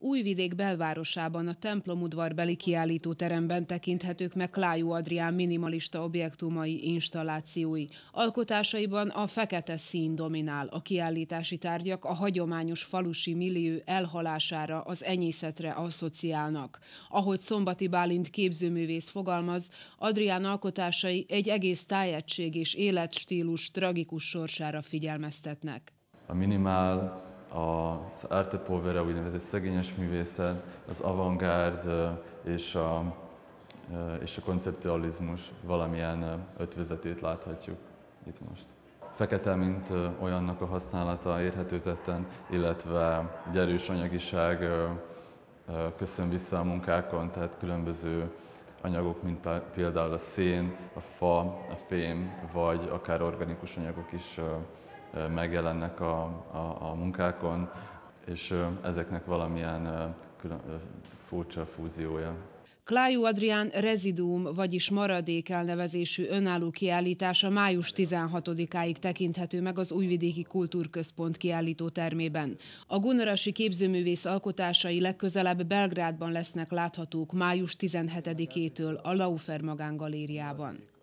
Újvidék belvárosában a templomudvarbeli kiállítóteremben tekinthetők meg Klájú Adrián minimalista objektumai installációi. Alkotásaiban a fekete szín dominál, a kiállítási tárgyak a hagyományos falusi millió elhalására, az enyészetre asszociálnak. Ahogy Szombati Bálint képzőművész fogalmaz, Adrián alkotásai egy egész tájegység és életstílus tragikus sorsára figyelmeztetnek. A minimál az Arte Povera úgynevezett szegényes művészet, az avantgárd és a, és a konceptualizmus valamilyen ötvözetét láthatjuk itt most. Fekete, mint olyannak a használata érhető tetten, illetve egy erős anyagiság köszön vissza a munkákon, tehát különböző anyagok, mint például a szén, a fa, a fém, vagy akár organikus anyagok is megjelennek a, a, a munkákon, és ezeknek valamilyen külön, furcsa fúziója. Klájú Adrián rezidúm, vagyis maradék elnevezésű önálló kiállítása május 16-áig tekinthető meg az Újvidéki Kultúrközpont kiállító termében. A gunarasi képzőművész alkotásai legközelebb Belgrádban lesznek láthatók május 17-től a Laufer galériában.